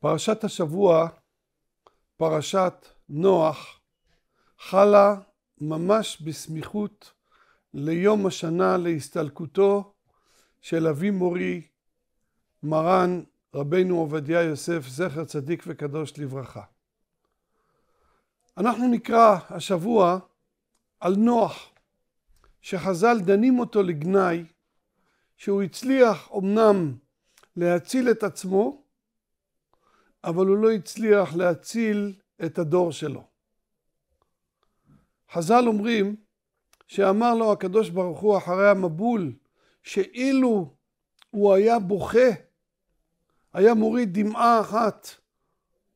פרשת השבוע, פרשת נוח, חלה ממש בסמיכות ליום השנה להסתלקותו של אבי מורי, מרן רבנו עובדיה יוסף, זכר צדיק וקדוש לברכה. אנחנו נקרא השבוע על נוח, שחז"ל דנים אותו לגנאי, שהוא הצליח אמנם להציל את עצמו, אבל הוא לא הצליח להציל את הדור שלו. חז"ל אומרים שאמר לו הקדוש ברוך הוא אחרי המבול, שאילו הוא היה בוכה, היה מוריד דמעה אחת,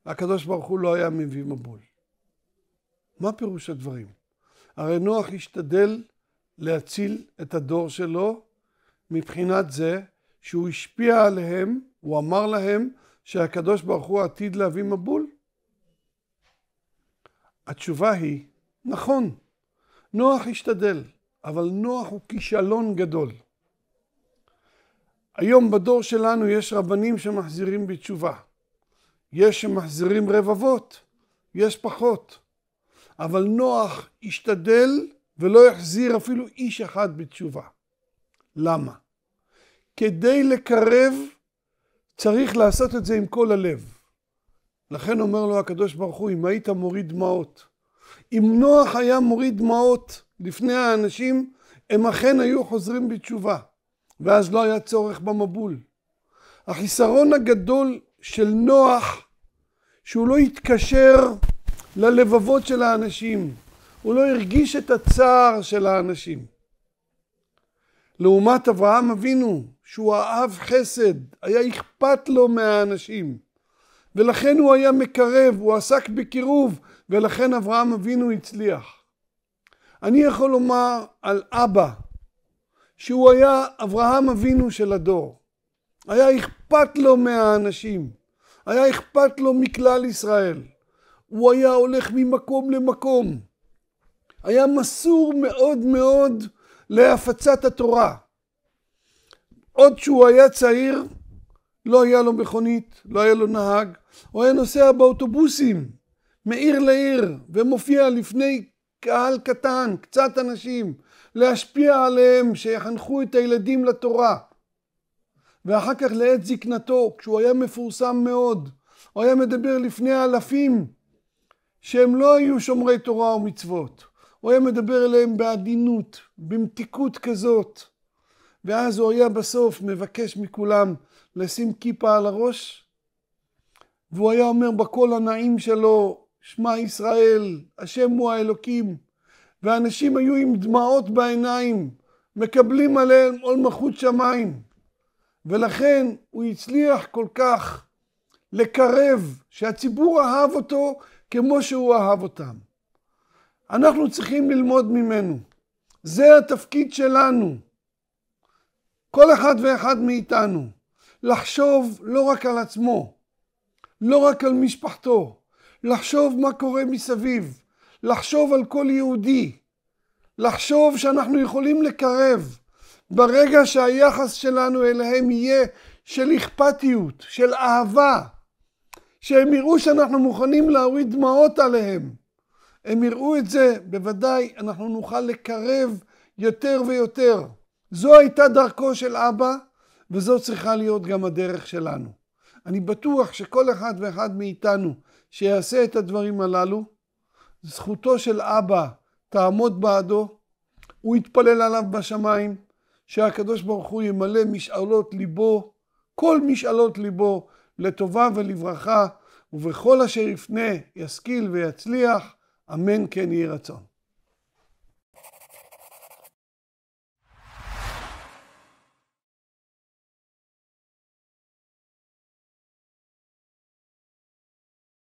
הקדוש ברוך הוא לא היה מביא מבול. מה פירוש הדברים? הרי נוח השתדל להציל את הדור שלו מבחינת זה שהוא השפיע עליהם, הוא אמר להם, שהקדוש ברוך הוא עתיד להביא מבול? התשובה היא, נכון, נוח השתדל, אבל נוח הוא כישלון גדול. היום בדור שלנו יש רבנים שמחזירים בתשובה. יש שמחזירים רבבות, יש פחות. אבל נוח השתדל ולא יחזיר אפילו איש אחד בתשובה. למה? כדי לקרב צריך לעשות את זה עם כל הלב. לכן אומר לו הקדוש ברוך הוא, אם היית מוריד דמעות. אם נוח היה מוריד דמעות לפני האנשים, הם אכן היו חוזרים בתשובה, ואז לא היה צורך במבול. החיסרון הגדול של נוח, שהוא לא התקשר ללבבות של האנשים, הוא לא הרגיש את הצער של האנשים. לעומת אברהם אבינו, שהוא אהב חסד, היה אכפת לו מהאנשים. ולכן הוא היה מקרב, הוא עסק בקירוב, ולכן אברהם אבינו הצליח. אני יכול לומר על אבא, שהוא היה אברהם אבינו של הדור. היה אכפת לו מהאנשים, היה אכפת לו מכלל ישראל. הוא היה הולך ממקום למקום. היה מסור מאוד מאוד להפצת התורה. עוד שהוא היה צעיר, לא היה לו מכונית, לא היה לו נהג, הוא היה נוסע באוטובוסים מעיר לעיר ומופיע לפני קהל קטן, קצת אנשים, להשפיע עליהם שיחנכו את הילדים לתורה. ואחר כך לעת זקנתו, כשהוא היה מפורסם מאוד, הוא היה מדבר לפני אלפים שהם לא היו שומרי תורה ומצוות. הוא היה מדבר אליהם בעדינות, במתיקות כזאת. ואז אוריה בסוף מבקש מכולם לשים כיפה על הראש, והוא היה אומר בקול הנעים שלו, שמע ישראל, השם הוא האלוקים, ואנשים היו עם דמעות בעיניים, מקבלים עליהם עול מחות שמיים, ולכן הוא הצליח כל כך לקרב, שהציבור אהב אותו כמו שהוא אהב אותם. אנחנו צריכים ללמוד ממנו. זה התפקיד שלנו. כל אחד ואחד מאיתנו, לחשוב לא רק על עצמו, לא רק על משפחתו, לחשוב מה קורה מסביב, לחשוב על כל יהודי, לחשוב שאנחנו יכולים לקרב ברגע שהיחס שלנו אליהם יהיה של אכפתיות, של אהבה, שהם יראו שאנחנו מוכנים להוריד דמעות עליהם. הם יראו את זה, בוודאי אנחנו נוכל לקרב יותר ויותר. זו הייתה דרכו של אבא, וזו צריכה להיות גם הדרך שלנו. אני בטוח שכל אחד ואחד מאיתנו שיעשה את הדברים הללו, זכותו של אבא תעמוד בעדו, הוא יתפלל עליו בשמיים, שהקדוש ברוך הוא ימלא משאלות ליבו, כל משאלות ליבו, לטובה ולברכה, ובכל אשר יפנה ישכיל ויצליח, אמן כן יהי רצון.